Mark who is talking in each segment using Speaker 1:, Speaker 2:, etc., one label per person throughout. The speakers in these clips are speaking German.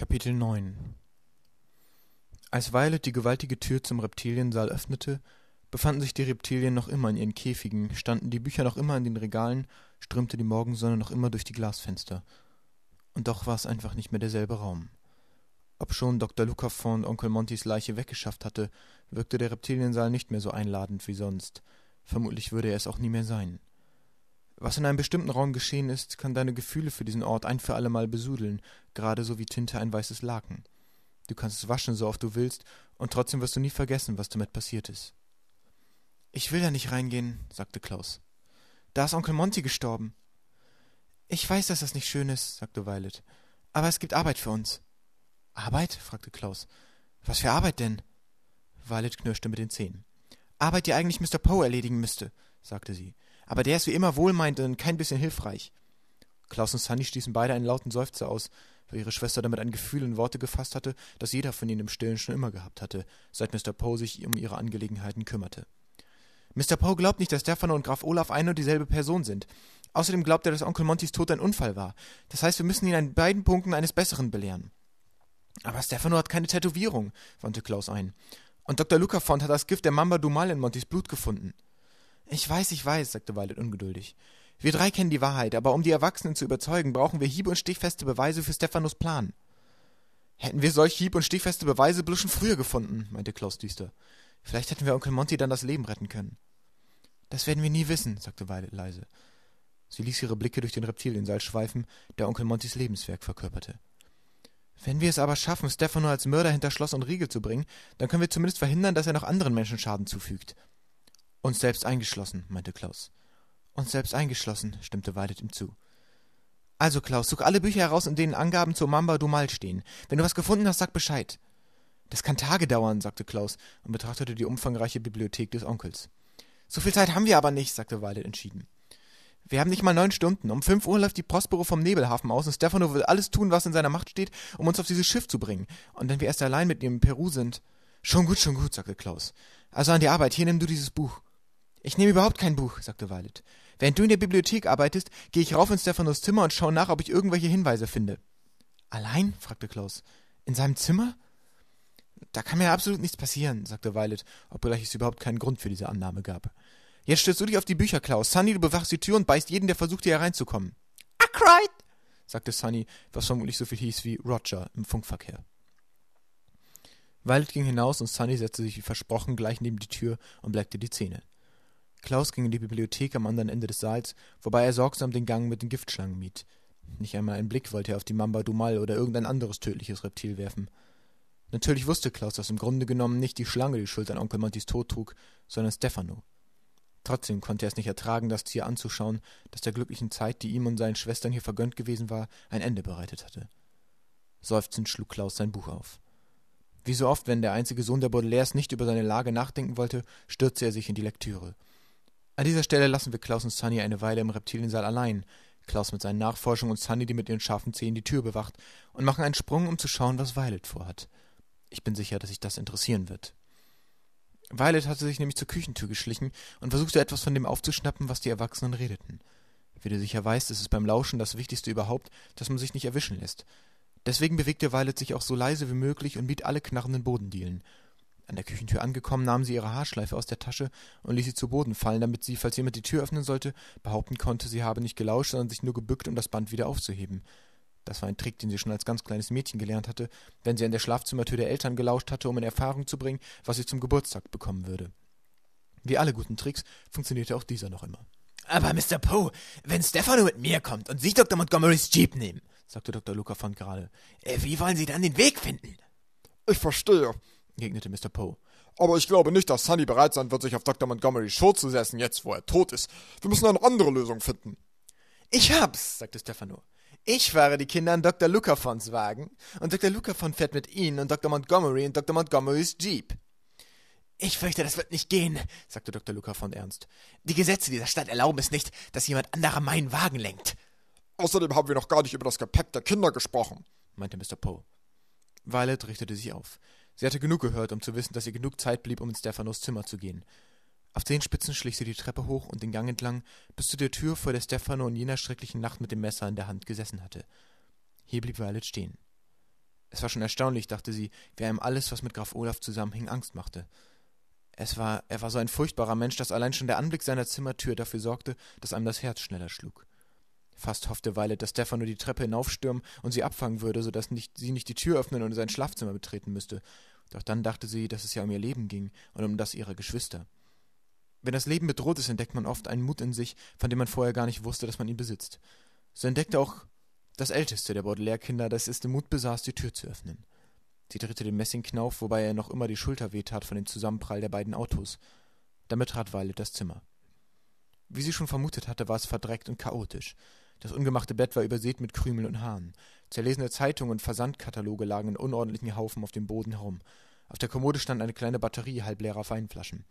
Speaker 1: Kapitel 9 Als Violet die gewaltige Tür zum Reptiliensaal öffnete, befanden sich die Reptilien noch immer in ihren Käfigen, standen die Bücher noch immer in den Regalen, strömte die Morgensonne noch immer durch die Glasfenster. Und doch war es einfach nicht mehr derselbe Raum. Obschon Dr. Lucafond Onkel Montys Leiche weggeschafft hatte, wirkte der Reptiliensaal nicht mehr so einladend wie sonst. Vermutlich würde er es auch nie mehr sein. Was in einem bestimmten Raum geschehen ist, kann deine Gefühle für diesen Ort ein für allemal besudeln, gerade so wie Tinte ein weißes Laken. Du kannst es waschen, so oft du willst, und trotzdem wirst du nie vergessen, was damit passiert ist. Ich will da nicht reingehen, sagte Klaus. Da ist Onkel Monty gestorben. Ich weiß, dass das nicht schön ist, sagte Violet. Aber es gibt Arbeit für uns. Arbeit? fragte Klaus. Was für Arbeit denn? Violet knirschte mit den Zähnen. Arbeit, die eigentlich Mr. Poe erledigen müsste, sagte sie. Aber der ist wie immer wohlmeinend und kein bisschen hilfreich. Klaus und Sunny stießen beide einen lauten Seufzer aus, da ihre Schwester damit ein Gefühl in Worte gefasst hatte, das jeder von ihnen im Stillen schon immer gehabt hatte, seit Mr. Poe sich um ihre Angelegenheiten kümmerte. Mr. Poe glaubt nicht, dass Stefano und Graf Olaf eine und dieselbe Person sind. Außerdem glaubt er, dass Onkel Montys Tod ein Unfall war. Das heißt, wir müssen ihn an beiden Punkten eines Besseren belehren. Aber Stefano hat keine Tätowierung, wandte Klaus ein. Und Dr. Lucafont hat das Gift der Mamba Dumal in Montys Blut gefunden. Ich weiß, ich weiß, sagte Violet ungeduldig. Wir drei kennen die Wahrheit, aber um die Erwachsenen zu überzeugen, brauchen wir hieb- und stichfeste Beweise für Stephanos Plan. Hätten wir solch hieb- und stichfeste Beweise bloß schon früher gefunden, meinte Klaus düster. Vielleicht hätten wir Onkel Monty dann das Leben retten können. Das werden wir nie wissen, sagte Violet leise. Sie ließ ihre Blicke durch den Reptiliensaal schweifen, der Onkel Montys Lebenswerk verkörperte. Wenn wir es aber schaffen, Stefano als Mörder hinter Schloss und Riegel zu bringen, dann können wir zumindest verhindern, dass er noch anderen Menschen Schaden zufügt. Uns selbst eingeschlossen, meinte Klaus. Uns selbst eingeschlossen, stimmte Waldet ihm zu. Also, Klaus, such alle Bücher heraus, in denen Angaben zur Mamba Dumal stehen. Wenn du was gefunden hast, sag Bescheid. Das kann Tage dauern, sagte Klaus und betrachtete die umfangreiche Bibliothek des Onkels. So viel Zeit haben wir aber nicht, sagte Waldet entschieden. Wir haben nicht mal neun Stunden. Um fünf Uhr läuft die Prospero vom Nebelhafen aus und Stefano will alles tun, was in seiner Macht steht, um uns auf dieses Schiff zu bringen. Und wenn wir erst allein mit ihm in Peru sind. Schon gut, schon gut, sagte Klaus. Also an die Arbeit, hier nimm du dieses Buch. Ich nehme überhaupt kein Buch, sagte Violet. Während du in der Bibliothek arbeitest, gehe ich rauf in Stephanos Zimmer und schaue nach, ob ich irgendwelche Hinweise finde. Allein? fragte Klaus. In seinem Zimmer? Da kann mir absolut nichts passieren, sagte Violet, obgleich es überhaupt keinen Grund für diese Annahme gab. Jetzt stürzt du dich auf die Bücher, Klaus. Sunny, du bewachst die Tür und beißt jeden, der versucht, hier hereinzukommen. Ackroyd! sagte Sunny, was vermutlich so viel hieß wie Roger im Funkverkehr. Violet ging hinaus und Sunny setzte sich wie versprochen gleich neben die Tür und bleckte die Zähne. Klaus ging in die Bibliothek am anderen Ende des Saals, wobei er sorgsam den Gang mit den Giftschlangen mied. Nicht einmal einen Blick wollte er auf die Mamba Dumal oder irgendein anderes tödliches Reptil werfen. Natürlich wusste Klaus, dass im Grunde genommen nicht die Schlange die Schuld an Onkel Montys Tod trug, sondern Stefano. Trotzdem konnte er es nicht ertragen, das Tier anzuschauen, das der glücklichen Zeit, die ihm und seinen Schwestern hier vergönnt gewesen war, ein Ende bereitet hatte. Seufzend schlug Klaus sein Buch auf. Wie so oft, wenn der einzige Sohn der Baudelaires nicht über seine Lage nachdenken wollte, stürzte er sich in die Lektüre – an dieser Stelle lassen wir Klaus und Sunny eine Weile im Reptiliensaal allein. Klaus mit seinen Nachforschungen und Sunny, die mit ihren scharfen Zehen die Tür bewacht, und machen einen Sprung, um zu schauen, was Violet vorhat. Ich bin sicher, dass sich das interessieren wird. Violet hatte sich nämlich zur Küchentür geschlichen und versuchte etwas von dem aufzuschnappen, was die Erwachsenen redeten. Wie du sicher weißt, ist es beim Lauschen das Wichtigste überhaupt, dass man sich nicht erwischen lässt. Deswegen bewegte Violet sich auch so leise wie möglich und mied alle knarrenden Bodendielen. An der Küchentür angekommen, nahm sie ihre Haarschleife aus der Tasche und ließ sie zu Boden fallen, damit sie, falls jemand die Tür öffnen sollte, behaupten konnte, sie habe nicht gelauscht, sondern sich nur gebückt, um das Band wieder aufzuheben. Das war ein Trick, den sie schon als ganz kleines Mädchen gelernt hatte, wenn sie an der Schlafzimmertür der Eltern gelauscht hatte, um in Erfahrung zu bringen, was sie zum Geburtstag bekommen würde. Wie alle guten Tricks funktionierte auch dieser noch immer. Aber Mr. Poe, wenn Stefano mit mir kommt und Sie Dr. Montgomerys Jeep nehmen, sagte Dr. Luca von gerade, äh, wie wollen Sie dann den Weg finden? Ich verstehe entgegnete Mr. Poe. Aber ich glaube nicht, dass Sunny bereit sein wird, sich auf Dr. Montgomery Short zu setzen, jetzt wo er tot ist. Wir müssen eine andere Lösung finden. Ich hab's, sagte Stefano. Ich fahre die Kinder an Dr. Lucafons Wagen und Dr. Lucafon fährt mit ihnen und Dr. Montgomery in Dr. Montgomerys Jeep. Ich fürchte, das wird nicht gehen, sagte Dr. Lucafon ernst. Die Gesetze dieser Stadt erlauben es nicht, dass jemand anderer meinen Wagen lenkt. Außerdem haben wir noch gar nicht über das Gepäck der Kinder gesprochen, meinte Mr. Poe. Violet richtete sich auf. Sie hatte genug gehört, um zu wissen, dass ihr genug Zeit blieb, um in Stefanos Zimmer zu gehen. Auf Zehenspitzen schlich sie die Treppe hoch und den Gang entlang, bis zu der Tür, vor der Stefano in jener schrecklichen Nacht mit dem Messer in der Hand gesessen hatte. Hier blieb Violet stehen. Es war schon erstaunlich, dachte sie, wie einem alles, was mit Graf Olaf zusammenhing, Angst machte. Es war, er war so ein furchtbarer Mensch, dass allein schon der Anblick seiner Zimmertür dafür sorgte, dass einem das Herz schneller schlug. Fast hoffte Violet, dass Stefano die Treppe hinaufstürmen und sie abfangen würde, so dass nicht, sie nicht die Tür öffnen und sein Schlafzimmer betreten müsste. Doch dann dachte sie, dass es ja um ihr Leben ging und um das ihrer Geschwister. Wenn das Leben bedroht ist, entdeckt man oft einen Mut in sich, von dem man vorher gar nicht wusste, dass man ihn besitzt. So entdeckte auch das älteste der Baudelaire-Kinder, dass es den Mut besaß, die Tür zu öffnen. Sie drehte den Messingknauf, wobei er noch immer die Schulter wehtat von dem Zusammenprall der beiden Autos. Dann betrat Violet das Zimmer. Wie sie schon vermutet hatte, war es verdreckt und chaotisch. Das ungemachte Bett war übersät mit Krümeln und Haaren. Zerlesene Zeitungen und Versandkataloge lagen in unordentlichen Haufen auf dem Boden herum. Auf der Kommode stand eine kleine Batterie halbleerer Weinflaschen.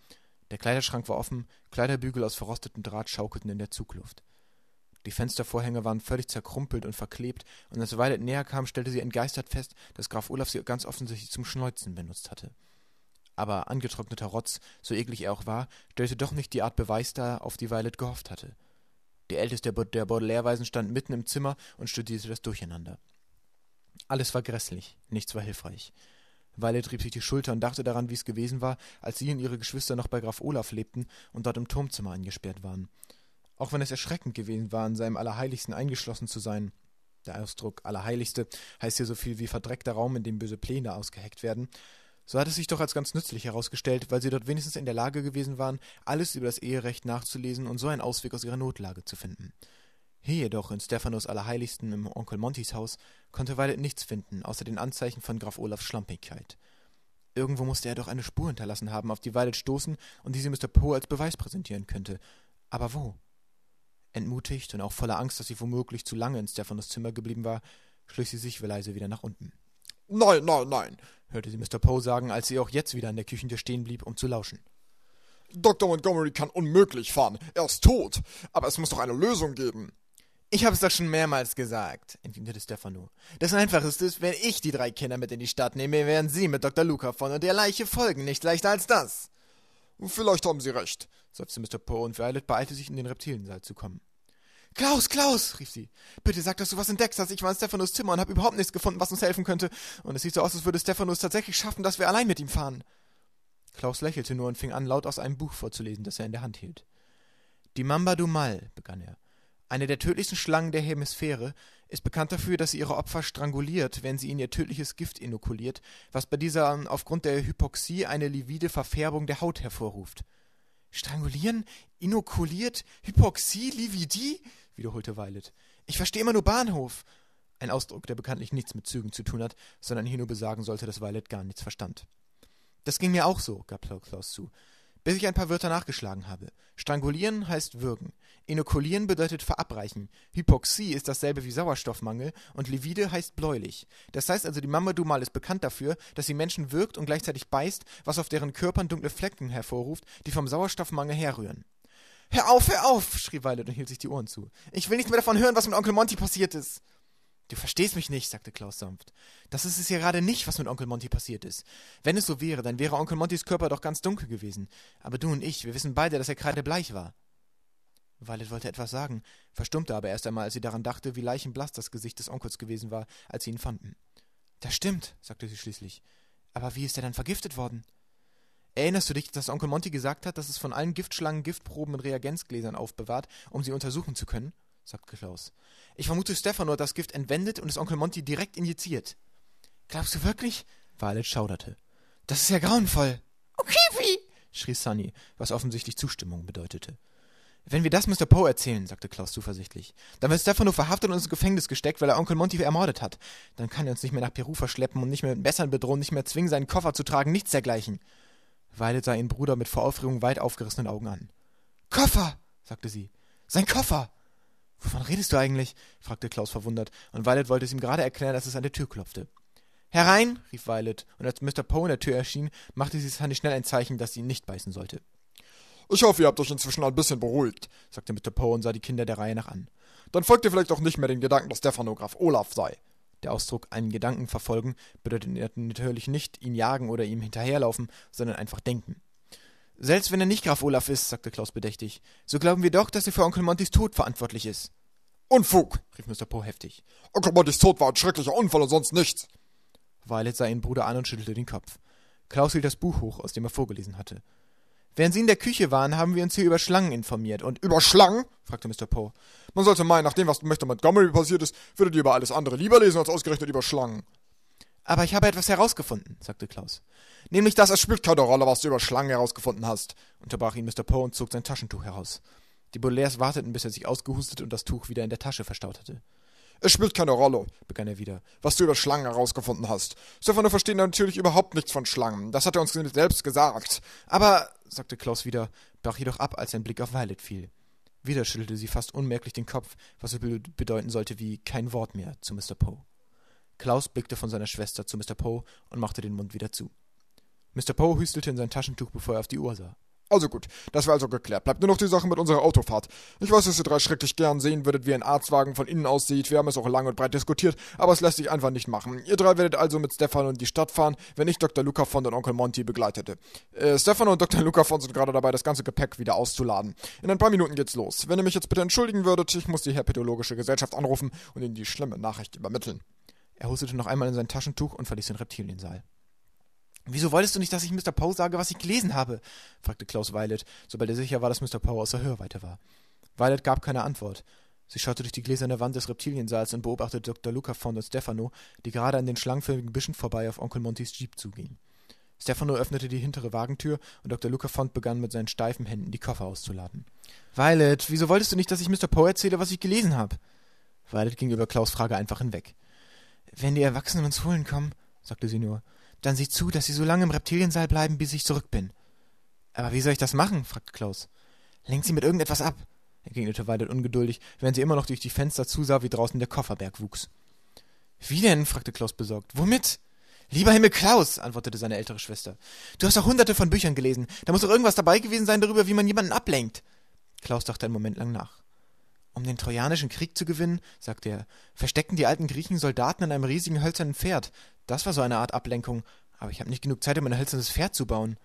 Speaker 1: Der Kleiderschrank war offen, Kleiderbügel aus verrostetem Draht schaukelten in der Zugluft. Die Fenstervorhänge waren völlig zerkrumpelt und verklebt, und als Violet näher kam, stellte sie entgeistert fest, dass Graf Olaf sie ganz offensichtlich zum Schneuzen benutzt hatte. Aber angetrockneter Rotz, so eklig er auch war, stellte doch nicht die Art Beweis dar, auf die Violet gehofft hatte. Die älteste der Baudelaire-Weisen stand mitten im Zimmer und studierte das Durcheinander. Alles war grässlich, nichts war hilfreich. Weile trieb sich die Schulter und dachte daran, wie es gewesen war, als sie und ihre Geschwister noch bei Graf Olaf lebten und dort im Turmzimmer eingesperrt waren. Auch wenn es erschreckend gewesen war, in seinem Allerheiligsten eingeschlossen zu sein, der Ausdruck Allerheiligste heißt hier so viel wie verdreckter Raum, in dem böse Pläne ausgeheckt werden, so hat es sich doch als ganz nützlich herausgestellt, weil sie dort wenigstens in der Lage gewesen waren, alles über das Eherecht nachzulesen und so einen Ausweg aus ihrer Notlage zu finden. Hier jedoch in Stephanos Allerheiligsten im Onkel Montys Haus konnte Violet nichts finden außer den Anzeichen von Graf Olafs Schlampigkeit. Irgendwo musste er doch eine Spur hinterlassen haben, auf die Violet stoßen und die sie Mr. Poe als Beweis präsentieren könnte. Aber wo? Entmutigt und auch voller Angst, dass sie womöglich zu lange in Stephanos Zimmer geblieben war, schlich sie sich leise wieder nach unten. Nein, nein, nein, hörte sie Mr. Poe sagen, als sie auch jetzt wieder an der Küchentür stehen blieb, um zu lauschen. Dr. Montgomery kann unmöglich fahren. Er ist tot. Aber es muss doch eine Lösung geben. Ich habe es doch schon mehrmals gesagt, entgegnete Stefano. Das Einfachste ist, wenn ich die drei Kinder mit in die Stadt nehme, werden sie mit Dr. Luca von und der Leiche folgen, nicht leichter als das. Vielleicht haben Sie recht, seufzte Mr. Poe und Violet beeilte sich, in den Reptilensaal zu kommen. Klaus, Klaus, rief sie. Bitte sag, dass du was entdeckst hast. Ich war in Stefanos Zimmer und habe überhaupt nichts gefunden, was uns helfen könnte. Und es sieht so aus, als würde Stephanos tatsächlich schaffen, dass wir allein mit ihm fahren. Klaus lächelte nur und fing an, laut aus einem Buch vorzulesen, das er in der Hand hielt. Die Mamba du Mal, begann er. Eine der tödlichsten Schlangen der Hemisphäre ist bekannt dafür, dass sie ihre Opfer stranguliert, wenn sie ihnen ihr tödliches Gift inokuliert, was bei dieser ähm, aufgrund der Hypoxie eine livide Verfärbung der Haut hervorruft. Strangulieren? Inokuliert? Hypoxie? Lividie? wiederholte Violet. Ich verstehe immer nur Bahnhof. Ein Ausdruck, der bekanntlich nichts mit Zügen zu tun hat, sondern hier nur besagen sollte, dass Violet gar nichts verstand. Das ging mir auch so, gab Klaus zu bis ich ein paar Wörter nachgeschlagen habe. Strangulieren heißt würgen. Inokulieren bedeutet verabreichen. Hypoxie ist dasselbe wie Sauerstoffmangel und Livide heißt bläulich. Das heißt also, die Mamadou mal ist bekannt dafür, dass sie Menschen wirkt und gleichzeitig beißt, was auf deren Körpern dunkle Flecken hervorruft, die vom Sauerstoffmangel herrühren. Hör auf, hör auf! schrie Violet und hielt sich die Ohren zu. Ich will nicht mehr davon hören, was mit Onkel Monty passiert ist. Du verstehst mich nicht, sagte Klaus sanft. Das ist es hier gerade nicht, was mit Onkel Monty passiert ist. Wenn es so wäre, dann wäre Onkel Montys Körper doch ganz dunkel gewesen. Aber du und ich, wir wissen beide, dass er gerade bleich war. Violet wollte etwas sagen, verstummte aber erst einmal, als sie daran dachte, wie leichenblass das Gesicht des Onkels gewesen war, als sie ihn fanden. Das stimmt, sagte sie schließlich. Aber wie ist er dann vergiftet worden? Erinnerst du dich, dass Onkel Monty gesagt hat, dass es von allen Giftschlangen Giftproben in Reagenzgläsern aufbewahrt, um sie untersuchen zu können? sagt Klaus. Ich vermute, Stefano hat das Gift entwendet und es Onkel Monty direkt injiziert. Glaubst du wirklich? Violet schauderte. Das ist ja grauenvoll. Okay, wie? schrie Sunny, was offensichtlich Zustimmung bedeutete. Wenn wir das Mr. Poe erzählen, sagte Klaus zuversichtlich, dann wird Stefano verhaftet und ins Gefängnis gesteckt, weil er Onkel Monty ermordet hat. Dann kann er uns nicht mehr nach Peru verschleppen und nicht mehr mit Messern bedrohen, nicht mehr zwingen, seinen Koffer zu tragen, nichts dergleichen. Violet sah ihren Bruder mit vor Aufregung weit aufgerissenen Augen an. Koffer, sagte sie. Sein Koffer! Wovon redest du eigentlich? fragte Klaus verwundert, und Violet wollte es ihm gerade erklären, als es an der Tür klopfte. Herein! rief Violet, und als Mr. Poe in der Tür erschien, machte sie Sandy schnell ein Zeichen, dass sie ihn nicht beißen sollte. Ich hoffe, ihr habt euch inzwischen ein bisschen beruhigt, sagte Mr. Poe und sah die Kinder der Reihe nach an. Dann folgt ihr vielleicht auch nicht mehr den Gedanken, dass der Graf Olaf sei. Der Ausdruck einen Gedanken verfolgen bedeutet natürlich nicht ihn jagen oder ihm hinterherlaufen, sondern einfach denken. Selbst wenn er nicht Graf Olaf ist, sagte Klaus bedächtig, so glauben wir doch, dass er für Onkel Montys Tod verantwortlich ist. Unfug! rief Mr. Poe heftig. Onkel Montys Tod war ein schrecklicher Unfall und sonst nichts! Violet sah ihren Bruder an und schüttelte den Kopf. Klaus hielt das Buch hoch, aus dem er vorgelesen hatte. Während sie in der Küche waren, haben wir uns hier über Schlangen informiert und... Über Schlangen? fragte Mr. Poe. Man sollte meinen, nach dem, was Mr. Montgomery passiert ist, würdet ihr über alles andere lieber lesen als ausgerechnet über Schlangen. Aber ich habe etwas herausgefunden, sagte Klaus. Nämlich, dass es spielt keine Rolle, was du über Schlangen herausgefunden hast, unterbrach ihn Mr. Poe und zog sein Taschentuch heraus. Die Bolaires warteten, bis er sich ausgehustet und das Tuch wieder in der Tasche verstaut hatte. Es spielt keine Rolle, begann er wieder, was du über Schlangen herausgefunden hast. Stefano versteht natürlich überhaupt nichts von Schlangen. Das hat er uns selbst gesagt. Aber, sagte Klaus wieder, brach jedoch ab, als sein Blick auf Violet fiel. Wieder schüttelte sie fast unmerklich den Kopf, was so bedeuten sollte wie kein Wort mehr zu Mr. Poe. Klaus blickte von seiner Schwester zu Mr. Poe und machte den Mund wieder zu. Mr. Poe hüstelte in sein Taschentuch, bevor er auf die Uhr sah. Also gut, das war also geklärt. Bleibt nur noch die Sache mit unserer Autofahrt. Ich weiß, dass ihr drei schrecklich gern sehen würdet, wie ein Arztwagen von innen aussieht. Wir haben es auch lang und breit diskutiert, aber es lässt sich einfach nicht machen. Ihr drei werdet also mit Stefan in die Stadt fahren, wenn ich Dr. Luca von und Onkel Monty begleitete. Äh, Stefano und Dr. Luca von sind gerade dabei, das ganze Gepäck wieder auszuladen. In ein paar Minuten geht's los. Wenn ihr mich jetzt bitte entschuldigen würdet, ich muss die herpetologische Gesellschaft anrufen und ihnen die schlimme Nachricht übermitteln. Er hustete noch einmal in sein Taschentuch und verließ den Reptiliensaal. Wieso wolltest du nicht, dass ich Mr. Poe sage, was ich gelesen habe? fragte Klaus Violet, sobald er sicher war, dass Mr. Poe außer Hörweite war. Violet gab keine Antwort. Sie schaute durch die gläserne Wand des Reptiliensaals und beobachtete Dr. Luca von Stefano, die gerade an den schlangenförmigen Büschen vorbei auf Onkel Montys Jeep zugingen. Stefano öffnete die hintere Wagentür und Dr. Lucafont begann mit seinen steifen Händen die Koffer auszuladen. Violet, wieso wolltest du nicht, dass ich Mr. Poe erzähle, was ich gelesen habe? Violet ging über Klaus' Frage einfach hinweg. Wenn die Erwachsenen uns holen kommen, sagte sie nur, dann sieh zu, dass sie so lange im Reptiliensaal bleiben, bis ich zurück bin. Aber wie soll ich das machen? fragte Klaus. Lenkt sie mit irgendetwas ab, entgegnete Waldet ungeduldig, während sie immer noch durch die Fenster zusah, wie draußen der Kofferberg wuchs. Wie denn? fragte Klaus besorgt. Womit? Lieber Himmel Klaus, antwortete seine ältere Schwester. Du hast doch hunderte von Büchern gelesen. Da muss doch irgendwas dabei gewesen sein darüber, wie man jemanden ablenkt. Klaus dachte einen Moment lang nach. Um den Trojanischen Krieg zu gewinnen, sagte er, versteckten die alten Griechen Soldaten an einem riesigen hölzernen Pferd. Das war so eine Art Ablenkung. Aber ich habe nicht genug Zeit, um ein hölzernes Pferd zu bauen.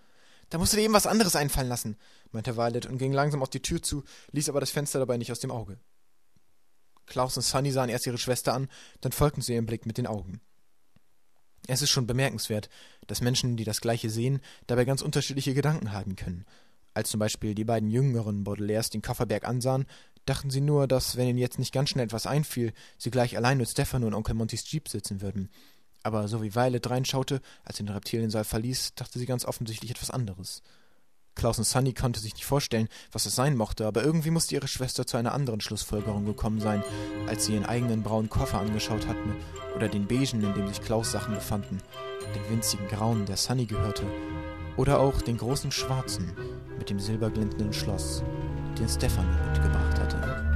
Speaker 1: Da musst du dir eben was anderes einfallen lassen, meinte Violet und ging langsam auf die Tür zu, ließ aber das Fenster dabei nicht aus dem Auge. Klaus und Sunny sahen erst ihre Schwester an, dann folgten sie ihrem Blick mit den Augen. Es ist schon bemerkenswert, dass Menschen, die das Gleiche sehen, dabei ganz unterschiedliche Gedanken haben können. Als zum Beispiel die beiden jüngeren Baudelaires den Kofferberg ansahen, dachten sie nur, dass, wenn ihnen jetzt nicht ganz schnell etwas einfiel, sie gleich allein mit Stefano und Onkel Montys Jeep sitzen würden. Aber so wie Violet reinschaute, als sie den Reptiliensaal verließ, dachte sie ganz offensichtlich etwas anderes. Klaus und Sunny konnte sich nicht vorstellen, was es sein mochte, aber irgendwie musste ihre Schwester zu einer anderen Schlussfolgerung gekommen sein, als sie ihren eigenen braunen Koffer angeschaut hatten oder den beigen, in dem sich Klaus Sachen befanden, den winzigen grauen, der Sunny gehörte, oder auch den großen schwarzen mit dem silberglänzenden Schloss den Stefano mitgebracht hatte.